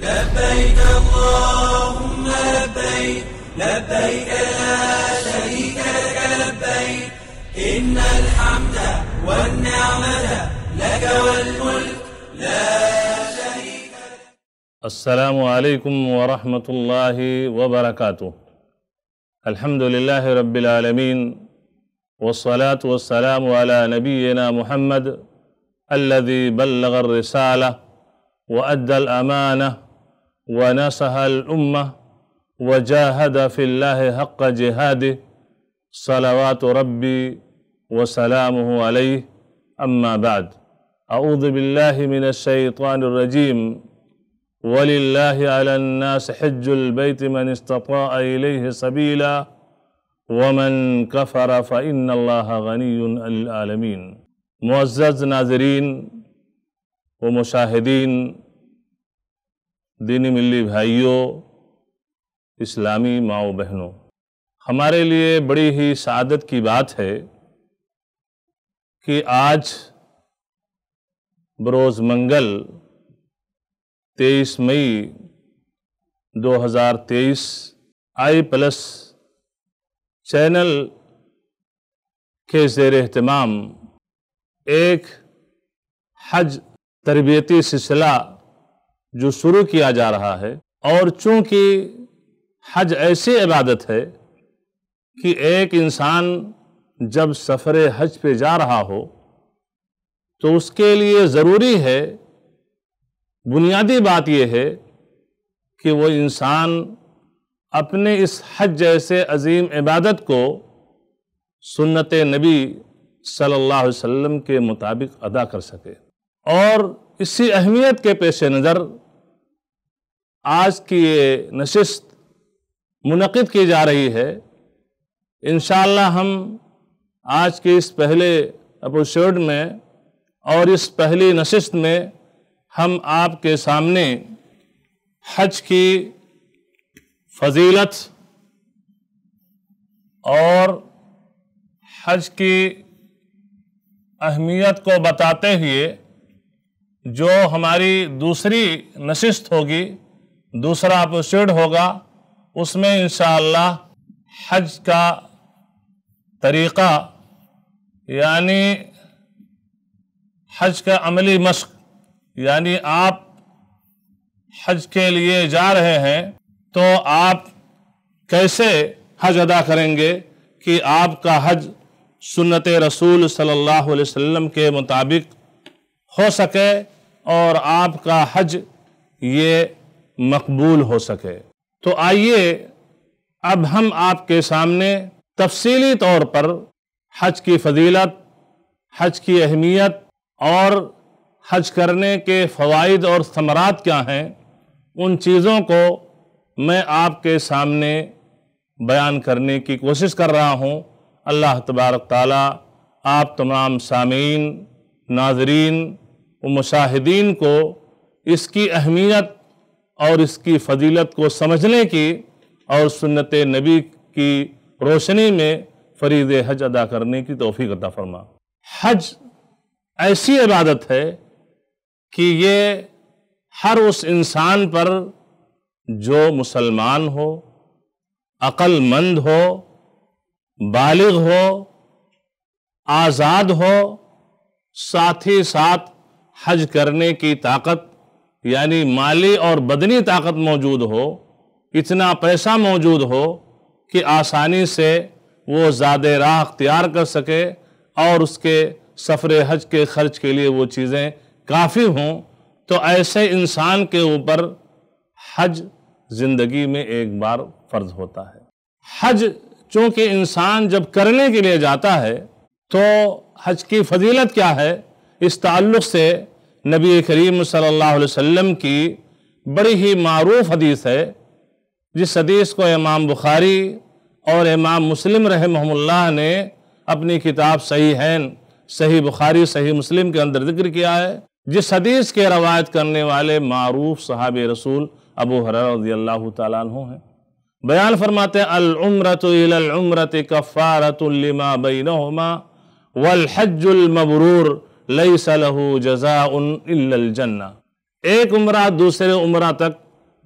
لبيك اللهم لبيك لبيك لا شريك لك لبيك إن الحمد والنعمة لك والملك لا شريك لك السلام عليكم ورحمة الله وبركاته الحمد لله رب العالمين والصلاة والسلام على نبينا محمد الذي بلغ الرسالة وأدى الأمانة ونصح الأمة وجاهد في الله حق جهاده صلوات ربي وسلامه عليه أما بعد أعوذ بالله من الشيطان الرجيم ولله على الناس حج البيت من استطاع إليه سبيلا ومن كفر فإن الله غني للعالمين العالمين معزز ناظرين ومشاهدين دینی ملی بھائیوں اسلامی ماؤں بہنوں ہمارے لیے بڑی ہی سعادت کی بات ہے کہ آج بروز منگل تیئیس مئی دو ہزار تیئیس آئی پلس چینل کے زیر اہتمام ایک حج تربیتی سلسلہ جو شروع کیا جا رہا ہے اور چونکہ حج ایسی عبادت ہے کہ ایک انسان جب سفر حج پہ جا رہا ہو تو اس کے لیے ضروری ہے بنیادی بات یہ ہے کہ وہ انسان اپنے اس حج جیسے عظیم عبادت کو سنت نبی صلی اللہ علیہ وسلم کے مطابق ادا کر سکے اور اسی اہمیت کے پیش نظر آج کی یہ نشست منعقد کی جا رہی ہے انشاءاللہ ہم آج کے اس پہلے اپیسوڈ میں اور اس پہلی نشست میں ہم آپ کے سامنے حج کی فضیلت اور حج کی اہمیت کو بتاتے ہوئے جو ہماری دوسری نشست ہوگی دوسرا اپوسیڈ ہوگا اس میں انشاءاللہ حج کا طریقہ یعنی حج کا عملی مشق یعنی آپ حج کے لیے جا رہے ہیں تو آپ کیسے حج ادا کریں گے کہ آپ کا حج سنت رسول صلی اللہ علیہ وسلم کے مطابق ہو سکے اور آپ کا حج یہ مقبول ہو سکے تو آئیے اب ہم آپ کے سامنے تفصیلی طور پر حج کی فضیلت حج کی اہمیت اور حج کرنے کے فوائد اور ثمرات کیا ہیں ان چیزوں کو میں آپ کے سامنے بیان کرنے کی کوشش کر رہا ہوں اللہ تبارک تعالیٰ آپ تمام سامعین ناظرین و مشاہدین کو اس کی اہمیت اور اس کی فضیلت کو سمجھنے کی اور سنت نبی کی روشنی میں فرید حج ادا کرنے کی توفیق عطا فرما حج ایسی عبادت ہے کہ یہ ہر اس انسان پر جو مسلمان ہو مند ہو بالغ ہو آزاد ہو ساتھ ہی ساتھ حج کرنے کی طاقت یعنی مالی اور بدنی طاقت موجود ہو اتنا پیسہ موجود ہو کہ آسانی سے وہ زیادہ راہ اختیار کر سکے اور اس کے سفر حج کے خرچ کے لیے وہ چیزیں کافی ہوں تو ایسے انسان کے اوپر حج زندگی میں ایک بار فرض ہوتا ہے حج چونکہ انسان جب کرنے کے لیے جاتا ہے تو حج کی فضیلت کیا ہے اس تعلق سے نبی کریم صلی اللہ علیہ وسلم کی بڑی ہی معروف حدیث ہے جس حدیث کو امام بخاری اور امام مسلم رحمہ اللہ نے اپنی کتاب صحیح ہیں صحیح بخاری صحیح مسلم کے اندر ذکر کیا ہے جس حدیث کے روایت کرنے والے معروف صحاب رسول ابو رضی اللہ تعالیٰ عنہ ہیں بیان فرماتے ہیں العمرت العمرت الی کفارت لما بینہما والحج المبرور لئی جزاء الا الجنہ ایک عمرہ دوسرے عمرہ تک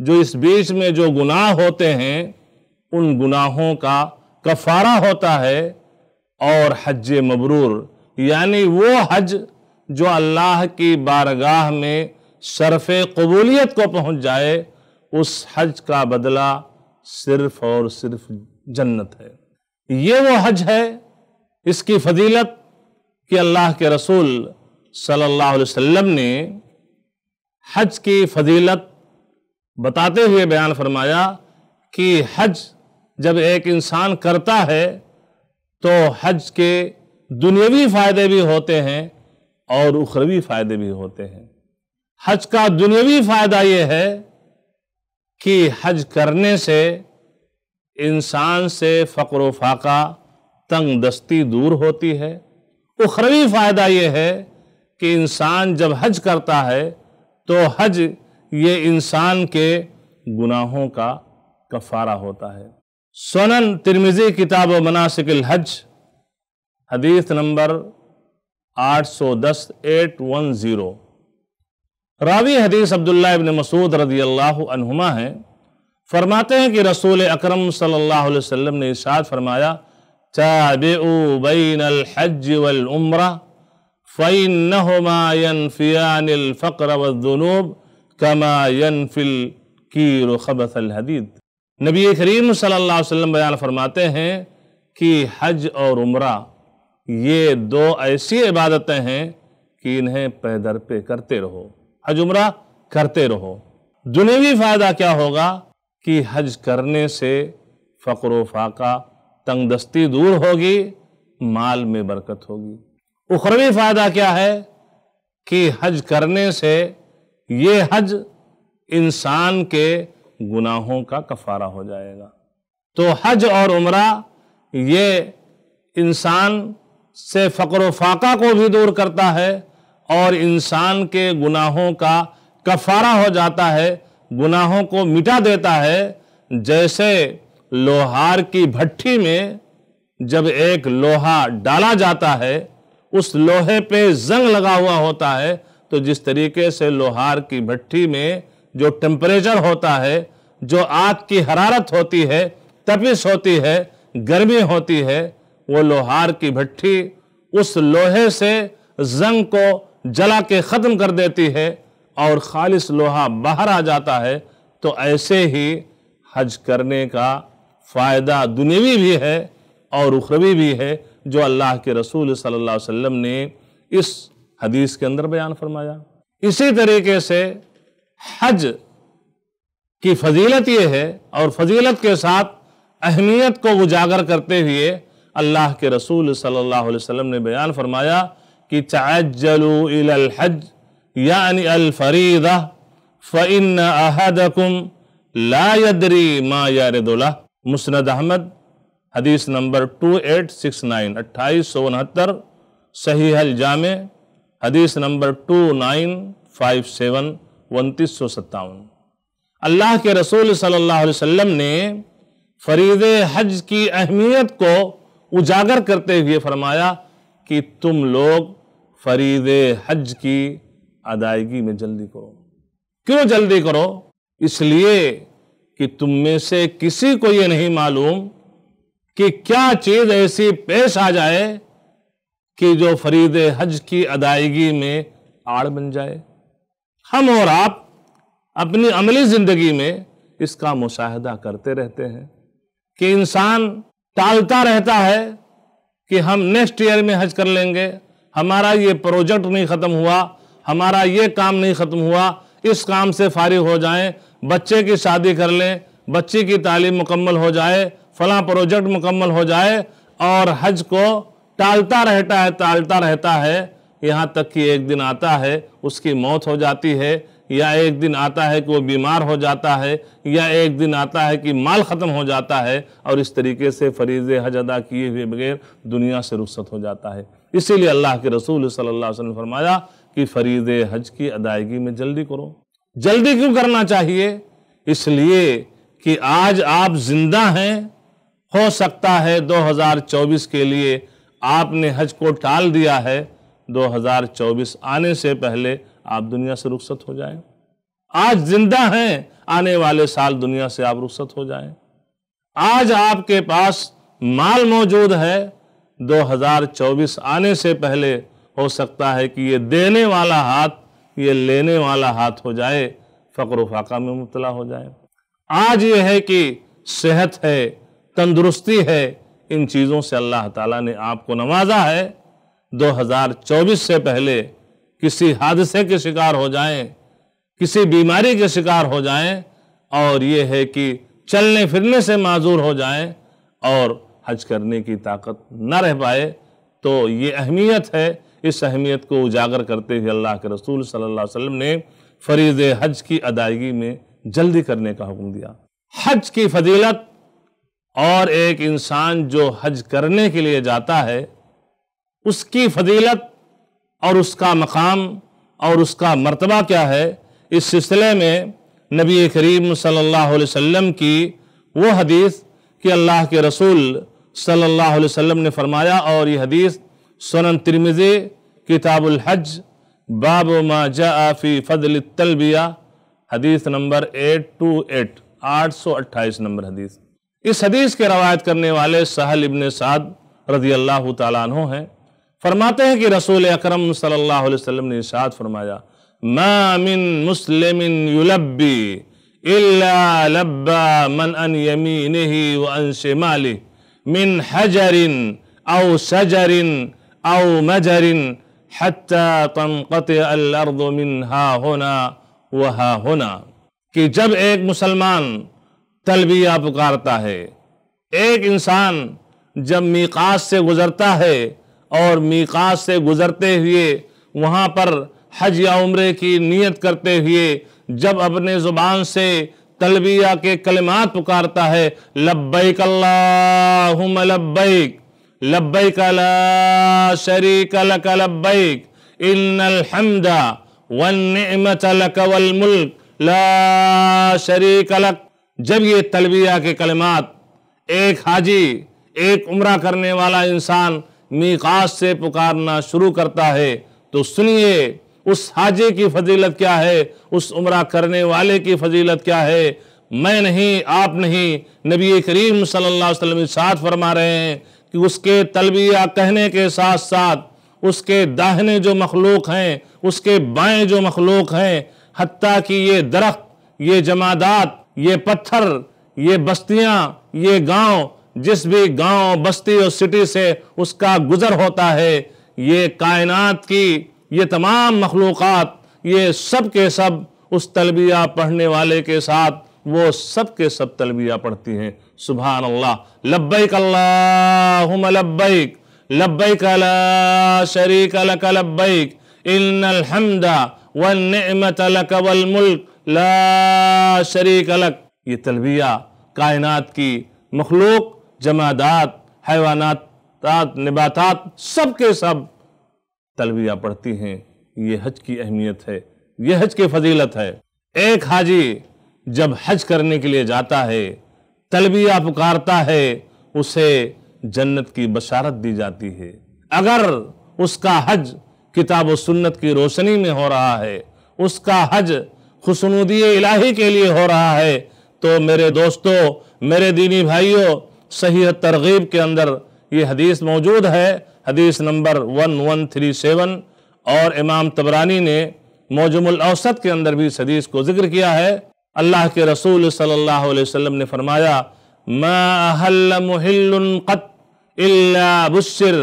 جو اس بیچ میں جو گناہ ہوتے ہیں ان گناہوں کا کفارہ ہوتا ہے اور حج مبرور یعنی وہ حج جو اللہ کی بارگاہ میں شرف قبولیت کو پہنچ جائے اس حج کا بدلہ صرف اور صرف جنت ہے یہ وہ حج ہے اس کی فضیلت کہ اللہ کے رسول صلی اللہ علیہ وسلم نے حج کی فضیلت بتاتے ہوئے بیان فرمایا کہ حج جب ایک انسان کرتا ہے تو حج کے دنیوی فائدے بھی ہوتے ہیں اور اخروی فائدے بھی ہوتے ہیں حج کا دنیوی فائدہ یہ ہے کہ حج کرنے سے انسان سے فقر و فاقہ تنگ دستی دور ہوتی ہے اخروی فائدہ یہ ہے کہ انسان جب حج کرتا ہے تو حج یہ انسان کے گناہوں کا کفارہ ہوتا ہے سنن ترمزی کتاب و مناسق الحج حدیث نمبر آٹھ سو دس ایٹ ون زیرو راوی حدیث عبداللہ ابن مسعود رضی اللہ عنہما ہیں فرماتے ہیں کہ رسول اکرم صلی اللہ علیہ وسلم نے ارشاد فرمایا تابعوا بين الحج فإنهما ينفيان الفقر والذنوب كما ينفي الكير خبث الحديد نبی کریم صلی اللہ علیہ وسلم بیان فرماتے ہیں کہ حج اور عمرہ یہ دو ایسی عبادتیں ہیں کہ انہیں پیدر پہ کرتے رہو حج عمرہ کرتے رہو دنیوی فائدہ کیا ہوگا کہ حج کرنے سے فقر و فاقہ تنگ دستی دور ہوگی مال میں برکت ہوگی اخروی فائدہ کیا ہے کہ حج کرنے سے یہ حج انسان کے گناہوں کا کفارہ ہو جائے گا تو حج اور عمرہ یہ انسان سے فقر و فاقہ کو بھی دور کرتا ہے اور انسان کے گناہوں کا کفارہ ہو جاتا ہے گناہوں کو مٹا دیتا ہے جیسے لوہار کی بھٹی میں جب ایک لوہا ڈالا جاتا ہے اس لوہے پہ زنگ لگا ہوا ہوتا ہے تو جس طریقے سے لوہار کی بھٹی میں جو ٹمپریچر ہوتا ہے جو آگ کی حرارت ہوتی ہے تپس ہوتی ہے گرمی ہوتی ہے وہ لوہار کی بھٹی اس لوہے سے زنگ کو جلا کے ختم کر دیتی ہے اور خالص لوہا باہر آ جاتا ہے تو ایسے ہی حج کرنے کا فائدہ دنیوی بھی ہے اور اخروی بھی ہے جو اللہ کے رسول صلی اللہ علیہ وسلم نے اس حدیث کے اندر بیان فرمایا اسی طریقے سے حج کی فضیلت یہ ہے اور فضیلت کے ساتھ اہمیت کو اجاگر کرتے ہوئے اللہ کے رسول صلی اللہ علیہ وسلم نے بیان فرمایا کہ تعجلوا الی الحج یعنی الفریضہ مسند احمد حدیث نمبر 2869 ایٹ صحیح الجامع اٹھائیس سو انہتر حدیث نمبر 2957 2957 انتیس سو ستاون اللہ کے رسول صلی اللہ علیہ وسلم نے فرید حج کی اہمیت کو اجاگر کرتے ہوئے فرمایا کہ تم لوگ فرید حج کی ادائیگی میں جلدی کرو کیوں جلدی کرو اس لیے کہ تم میں سے کسی کو یہ نہیں معلوم کہ کیا چیز ایسی پیش آ جائے کہ جو فرید حج کی ادائیگی میں آڑ بن جائے ہم اور آپ اپنی عملی زندگی میں اس کا مشاہدہ کرتے رہتے ہیں کہ انسان ٹالتا رہتا ہے کہ ہم نیکسٹ ایئر میں حج کر لیں گے ہمارا یہ پروجیکٹ نہیں ختم ہوا ہمارا یہ کام نہیں ختم ہوا اس کام سے فارغ ہو جائیں بچے کی شادی کر لیں بچے کی تعلیم مکمل ہو جائے فلاں پروجیکٹ مکمل ہو جائے اور حج کو ٹالتا رہتا ہے ٹالتا رہتا ہے یہاں تک کہ ایک دن آتا ہے اس کی موت ہو جاتی ہے یا ایک دن آتا ہے کہ وہ بیمار ہو جاتا ہے یا ایک دن آتا ہے کہ مال ختم ہو جاتا ہے اور اس طریقے سے فریض حج ادا کیے ہوئے بغیر دنیا سے رخصت ہو جاتا ہے اسی لیے اللہ کے رسول صلی اللہ علیہ وسلم فرمایا کہ فریض حج کی ادائیگی میں جلدی کرو جلدی کیوں کرنا چاہیے اس لیے کہ آج آپ زندہ ہیں ہو سکتا ہے دو ہزار چوبیس کے لیے آپ نے حج کو ٹال دیا ہے دو ہزار چوبیس آنے سے پہلے آپ دنیا سے رخصت ہو جائیں آج زندہ ہیں آنے والے سال دنیا سے آپ رخصت ہو جائیں آج آپ کے پاس مال موجود ہے دو ہزار چوبیس آنے سے پہلے ہو سکتا ہے کہ یہ دینے والا ہاتھ یہ لینے والا ہاتھ ہو جائے فقر و فاقہ میں مبتلا ہو جائے آج یہ ہے کہ صحت ہے تندرستی ہے ان چیزوں سے اللہ تعالیٰ نے آپ کو نوازا ہے دو ہزار چوبیس سے پہلے کسی حادثے کے شکار ہو جائیں کسی بیماری کے شکار ہو جائیں اور یہ ہے کہ چلنے پھرنے سے معذور ہو جائیں اور حج کرنے کی طاقت نہ رہ پائے تو یہ اہمیت ہے اس اہمیت کو اجاگر کرتے ہوئے اللہ کے رسول صلی اللہ علیہ وسلم نے فریض حج کی ادائیگی میں جلدی کرنے کا حکم دیا حج کی فضیلت اور ایک انسان جو حج کرنے کے لیے جاتا ہے اس کی فضیلت اور اس کا مقام اور اس کا مرتبہ کیا ہے اس سلسلے میں نبی کریم صلی اللہ علیہ وسلم کی وہ حدیث کہ اللہ کے رسول صلی اللہ علیہ وسلم نے فرمایا اور یہ حدیث سنن ترمزی کتاب الحج باب ما جاء فی فضل التلبیہ حدیث نمبر ایٹ ٹو ایٹ آٹھ سو اٹھائیس نمبر حدیث اس حدیث کے روایت کرنے والے سہل ابن سعد رضی اللہ تعالیٰ عنہ ہیں فرماتے ہیں کہ رسول اکرم صلی اللہ علیہ وسلم نے ارشاد فرمایا ما من مسلم یلبی الا لبا من ان یمینه و ان شماله من حجر او سجر او مجر تنقطع من ہا ہونا وہا ہونا کہ جب ایک مسلمان تلبیہ پکارتا ہے ایک انسان جب میقات سے گزرتا ہے اور میقات سے گزرتے ہوئے وہاں پر حج یا عمرے کی نیت کرتے ہوئے جب اپنے زبان سے تلبیہ کے کلمات پکارتا ہے لبیک اللہم لبیک لبیک لبیک لا شریک لک ان الحمد والنعمت لک والملک لا شریک لک جب یہ تلبیہ کے کلمات ایک حاجی ایک عمرہ کرنے والا انسان میقات سے پکارنا شروع کرتا ہے تو سنیے اس حاجی کی فضیلت کیا ہے اس عمرہ کرنے والے کی فضیلت کیا ہے میں نہیں آپ نہیں نبی کریم صلی اللہ علیہ وسلم ساتھ فرما رہے ہیں کہ اس کے تلبیہ کہنے کے ساتھ ساتھ اس کے داہنے جو مخلوق ہیں اس کے بائیں جو مخلوق ہیں حتیٰ کہ یہ درخت یہ جمادات یہ پتھر یہ بستیاں یہ گاؤں جس بھی گاؤں بستی اور سٹی سے اس کا گزر ہوتا ہے یہ کائنات کی یہ تمام مخلوقات یہ سب کے سب اس تلبیہ پڑھنے والے کے ساتھ وہ سب کے سب تلبیہ پڑھتی ہیں سبحان اللہ لبیک اللہم لبیک لبیک لا شریک لک لک لک لبیک ان الحمد والنعمت والملک لا شریک یہ تلبیہ کائنات کی مخلوق جمادات حیوانات نباتات سب کے سب تلبیہ پڑھتی ہیں یہ حج کی اہمیت ہے یہ حج کی فضیلت ہے ایک حاجی جب حج کرنے کے لیے جاتا ہے تلبیہ پکارتا ہے اسے جنت کی بشارت دی جاتی ہے اگر اس کا حج کتاب و سنت کی روشنی میں ہو رہا ہے اس کا حج خسنودی الہی کے لیے ہو رہا ہے تو میرے دوستو میرے دینی بھائیوں صحیح ترغیب کے اندر یہ حدیث موجود ہے حدیث نمبر 1137 اور امام تبرانی نے موجم الاوسط کے اندر بھی اس حدیث کو ذکر کیا ہے اللہ کے رسول صلی اللہ علیہ وسلم نے فرمایا ما احل محل قط الا بسر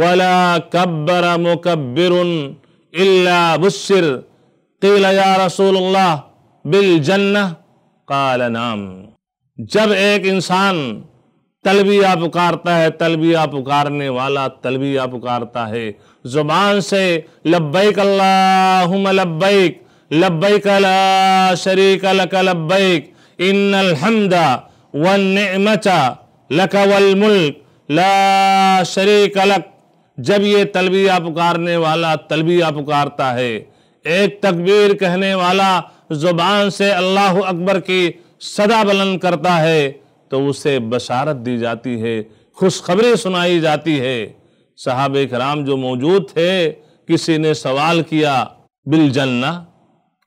ولا کبر مکبر الا بسر قیل یا رسول اللہ بالجنہ قال نام جب ایک انسان تلبیہ پکارتا ہے تلبیہ پکارنے والا تلبیہ پکارتا ہے زبان سے لبیک اللہم لبیک لبیک لبیک لا شریک ان الحمد والنعمت لک والملک لا شریک لک جب یہ تلبیہ پکارنے والا تلبیہ پکارتا ہے ایک تکبیر کہنے والا زبان سے اللہ اکبر کی صدا بلند کرتا ہے تو اسے بشارت دی جاتی ہے خوشخبری سنائی جاتی ہے صحابہ اکرام جو موجود تھے کسی نے سوال کیا بالجنہ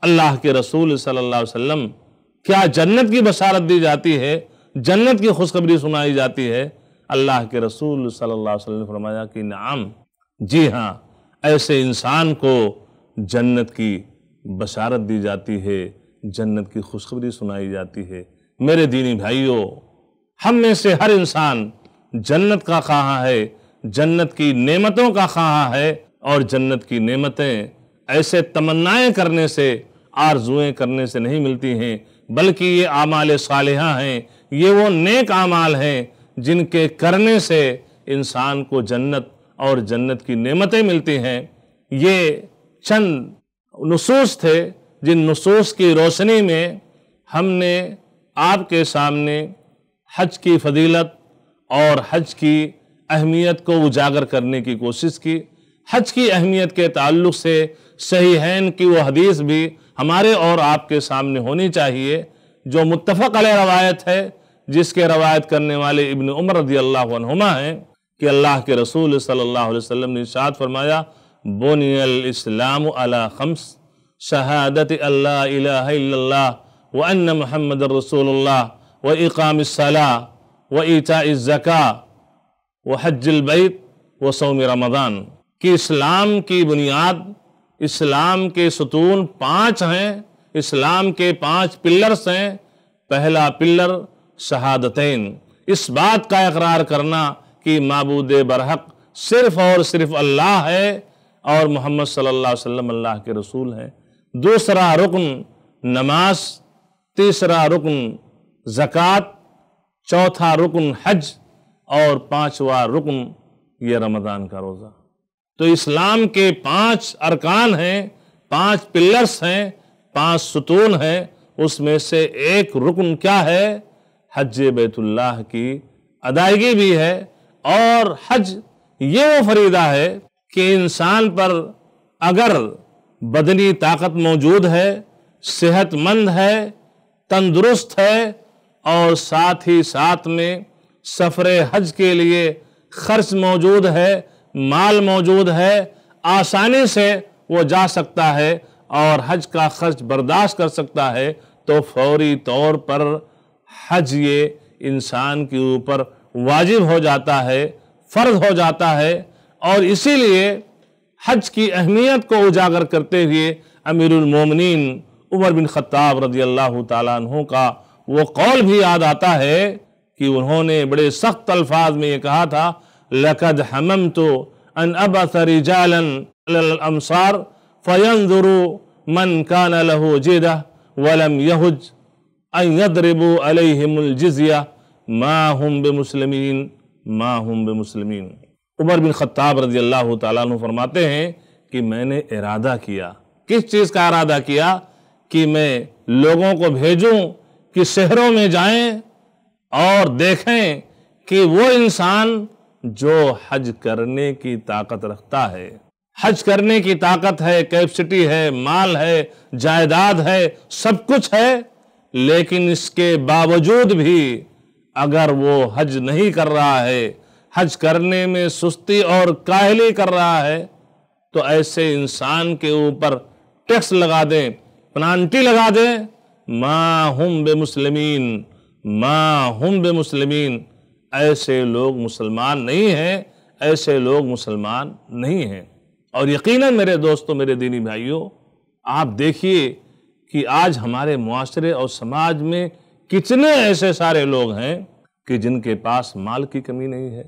اللہ کے رسول صلی اللہ علیہ وسلم کیا جنت کی بشارت دی جاتی ہے جنت کی خوشخبری سنائی جاتی ہے اللہ کے رسول صلی اللہ علیہ وسلم نے فرمایا کہ نعم جی ہاں ایسے انسان کو جنت کی بشارت دی جاتی ہے جنت کی خوشخبری سنائی جاتی ہے میرے دینی بھائیوں ہم میں سے ہر انسان جنت کا خواہاں ہے جنت کی نعمتوں کا خواہاں ہے اور جنت کی نعمتیں ایسے تمنائیں کرنے سے آرزویں کرنے سے نہیں ملتی ہیں بلکہ یہ اعمال صالحہ ہیں یہ وہ نیک اعمال ہیں جن کے کرنے سے انسان کو جنت اور جنت کی نعمتیں ملتی ہیں یہ چند نصوص تھے جن نصوص کی روشنی میں ہم نے آپ کے سامنے حج کی فضیلت اور حج کی اہمیت کو اجاگر کرنے کی کوشش کی حج کی اہمیت کے تعلق سے صحیحین کی وہ حدیث بھی ہمارے اور آپ کے سامنے ہونی چاہیے جو متفق علیہ روایت ہے جس کے روایت کرنے والے ابن عمر رضی اللہ عنہما ہیں کہ اللہ کے رسول صلی اللہ علیہ وسلم نے شہادت اللہ الہ اللہ وان محمد رسول اللہ و اِقام و اچاز و حج البیت و سوم رمضان کہ اسلام کی بنیاد اسلام کے ستون پانچ ہیں اسلام کے پانچ پلرز ہیں پہلا پلر شہادتین اس بات کا اقرار کرنا کہ معبود برحق صرف اور صرف اللہ ہے اور محمد صلی اللہ علیہ وسلم اللہ کے رسول ہیں دوسرا رکن نماز تیسرا رکن زکوٰۃ چوتھا رکن حج اور پانچواں رکن یہ رمضان کا روزہ تو اسلام کے پانچ ارکان ہیں پانچ پلرس ہیں پانچ ستون ہیں اس میں سے ایک رکن کیا ہے حج بیت اللہ کی ادائیگی بھی ہے اور حج یہ وہ فریدہ ہے کہ انسان پر اگر بدنی طاقت موجود ہے صحت مند ہے تندرست ہے اور ساتھ ہی ساتھ میں سفر حج کے لیے خرچ موجود ہے مال موجود ہے آسانی سے وہ جا سکتا ہے اور حج کا خرچ برداشت کر سکتا ہے تو فوری طور پر حج یہ انسان کے اوپر واجب ہو جاتا ہے فرض ہو جاتا ہے اور اسی لیے حج کی اہمیت کو اجاگر کرتے ہوئے امیر المومنین عمر بن خطاب رضی اللہ تعالیٰ عنہ کا وہ قول بھی یاد آتا ہے کہ انہوں نے بڑے سخت الفاظ میں یہ کہا تھا لقد حممت ان ابث رجالا للامصار فينظر من كان له جده ولم يهج ان يضربوا عليهم الجزيه ما هم بمسلمين ما هم بمسلمين عمر بن خطاب رضی اللہ تعالیٰ عنہ فرماتے ہیں کہ میں نے ارادہ کیا کس چیز کا ارادہ کیا کہ میں لوگوں کو بھیجوں کہ شہروں میں جائیں اور دیکھیں کہ وہ انسان جو حج کرنے کی طاقت رکھتا ہے حج کرنے کی طاقت ہے کیپسٹی ہے مال ہے جائیداد ہے سب کچھ ہے لیکن اس کے باوجود بھی اگر وہ حج نہیں کر رہا ہے حج کرنے میں سستی اور کاہلی کر رہا ہے تو ایسے انسان کے اوپر ٹیکس لگا دیں پنانٹی لگا دیں ما ہم بے مسلمین ما ہم بے مسلمین ایسے لوگ مسلمان نہیں ہیں ایسے لوگ مسلمان نہیں ہیں اور یقیناً میرے دوستوں میرے دینی بھائیوں آپ دیکھیے کہ آج ہمارے معاشرے اور سماج میں کتنے ایسے سارے لوگ ہیں کہ جن کے پاس مال کی کمی نہیں ہے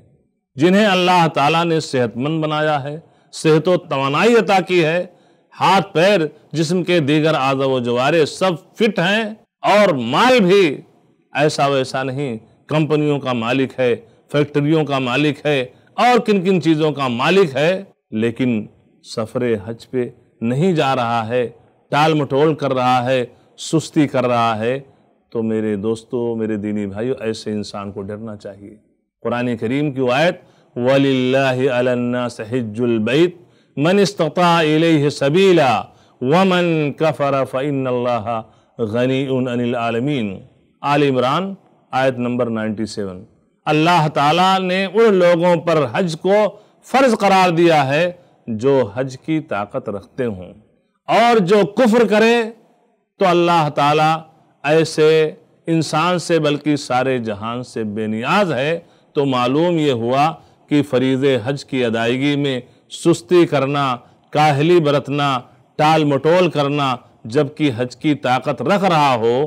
جنہیں اللہ تعالیٰ نے صحت مند بنایا ہے صحت و توانائی عطا کی ہے ہاتھ پیر جسم کے دیگر آزم و جوارے سب فٹ ہیں اور مال بھی ایسا ویسا نہیں کمپنیوں کا مالک ہے فیکٹریوں کا مالک ہے اور کن کن چیزوں کا مالک ہے لیکن سفر حج پہ نہیں جا رہا ہے ٹال مٹول کر رہا ہے سستی کر رہا ہے تو میرے دوستو میرے دینی بھائیو ایسے انسان کو ڈرنا چاہیے قرآن کریم کی آیت وَلِلَّهِ عَلَى النَّاسِ حِجُّ الْبَيْتِ مَنْ اسْتَطَعَ إِلَيْهِ سَبِيلًا وَمَنْ كَفَرَ فَإِنَّ اللَّهَ غَنِيٌ عَنِ الْعَالَمِينَ آل عمران آیت نمبر نائنٹی سیون اللہ تعالیٰ نے ان لوگوں پر حج کو فرض قرار دیا ہے جو حج کی طاقت رکھتے ہوں اور جو کفر کرے تو اللہ تعالیٰ ایسے انسان سے بلکہ سارے جہان سے بے نیاز ہے تو معلوم یہ ہوا کہ فریض حج کی ادائیگی میں سستی کرنا کاہلی برتنا ٹال مٹول کرنا جبکہ حج کی طاقت رکھ رہا ہو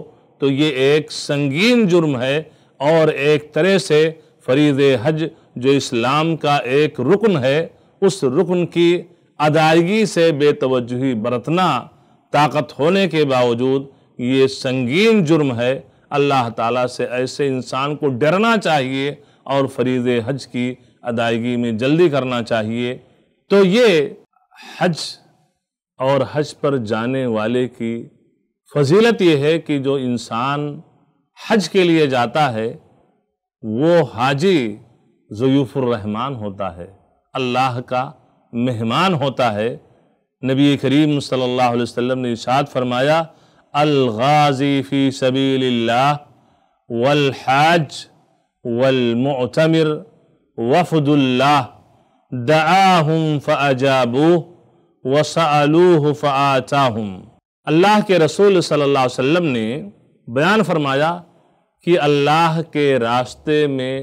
تو یہ ایک سنگین جرم ہے اور ایک طرح سے فریض حج جو اسلام کا ایک رکن ہے اس رکن کی ادائیگی سے بے توجہی برتنا طاقت ہونے کے باوجود یہ سنگین جرم ہے اللہ تعالیٰ سے ایسے انسان کو ڈرنا چاہیے اور فریض حج کی ادائیگی میں جلدی کرنا چاہیے تو یہ حج اور حج پر جانے والے کی فضیلت یہ ہے کہ جو انسان حج کے لیے جاتا ہے وہ حاجی ضیوف الرحمن ہوتا ہے اللہ کا مہمان ہوتا ہے نبی کریم صلی اللہ علیہ وسلم نے ارشاد فرمایا الغازی فی سبیل اللہ والحاج والمعتمر وفد اللہ دعاہم آہم ف فآتاہم اللہ کے رسول صلی اللہ علیہ وسلم نے بیان فرمایا کہ اللہ کے راستے میں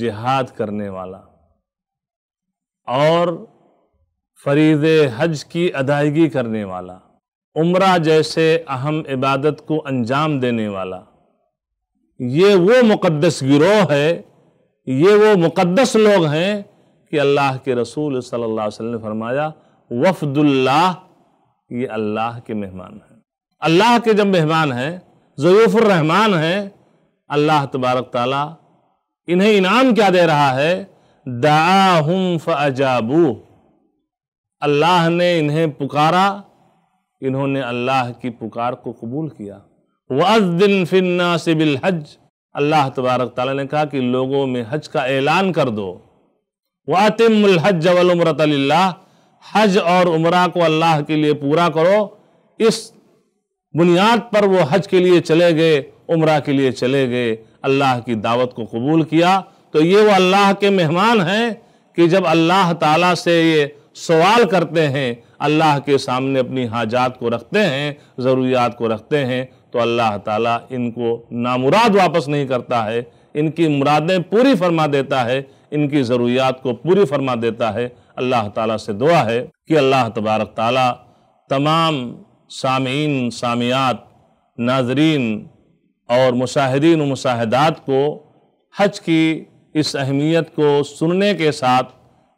جہاد کرنے والا اور فرید حج کی ادائیگی کرنے والا عمرہ جیسے اہم عبادت کو انجام دینے والا یہ وہ مقدس گروہ ہے یہ وہ مقدس لوگ ہیں کہ اللہ کے رسول صلی اللہ علیہ وسلم نے فرمایا وفد اللہ یہ اللہ کے مہمان ہیں اللہ کے جب مہمان ہیں ضیوف الرحمان ہیں اللہ تبارک تعالیٰ انہیں انعام کیا دے رہا ہے اللہ نے انہیں پکارا انہوں نے اللہ کی پکار کو قبول کیا وَأَذِّن فِي النَّاسِ بِالْحَجِّ اللہ تبارک تعالیٰ نے کہا کہ لوگوں میں حج کا اعلان کر دو وَأَتِمُّ الْحَجَّ وَالْعُمْرَةَ لِلَّهِ حج اور عمرہ کو اللہ کے لیے پورا کرو اس بنیاد پر وہ حج کے لیے چلے گئے عمرہ کے لیے چلے گئے اللہ کی دعوت کو قبول کیا تو یہ وہ اللہ کے مہمان ہیں کہ جب اللہ تعالیٰ سے یہ سوال کرتے ہیں اللہ کے سامنے اپنی حاجات کو رکھتے ہیں ضروریات کو رکھتے ہیں تو اللہ تعالیٰ ان کو نامراد واپس نہیں کرتا ہے ان کی مرادیں پوری فرما دیتا ہے ان کی ضروریات کو پوری فرما دیتا ہے اللہ تعالیٰ سے دعا ہے کہ اللہ تبارک تعالیٰ تمام سامعین سامیات ناظرین اور مشاہدین و مشاہدات کو حج کی اس اہمیت کو سننے کے ساتھ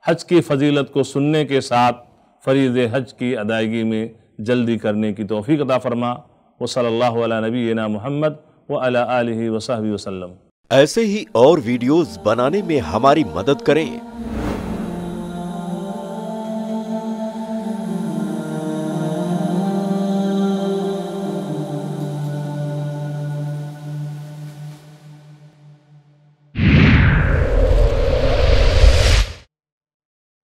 حج کی فضیلت کو سننے کے ساتھ فریض حج کی ادائیگی میں جلدی کرنے کی توفیق عطا فرما وہ صلی اللہ علیہ نبی نا محمد و علیہ وصحبہ وسلم ایسے ہی اور ویڈیوز بنانے میں ہماری مدد کریں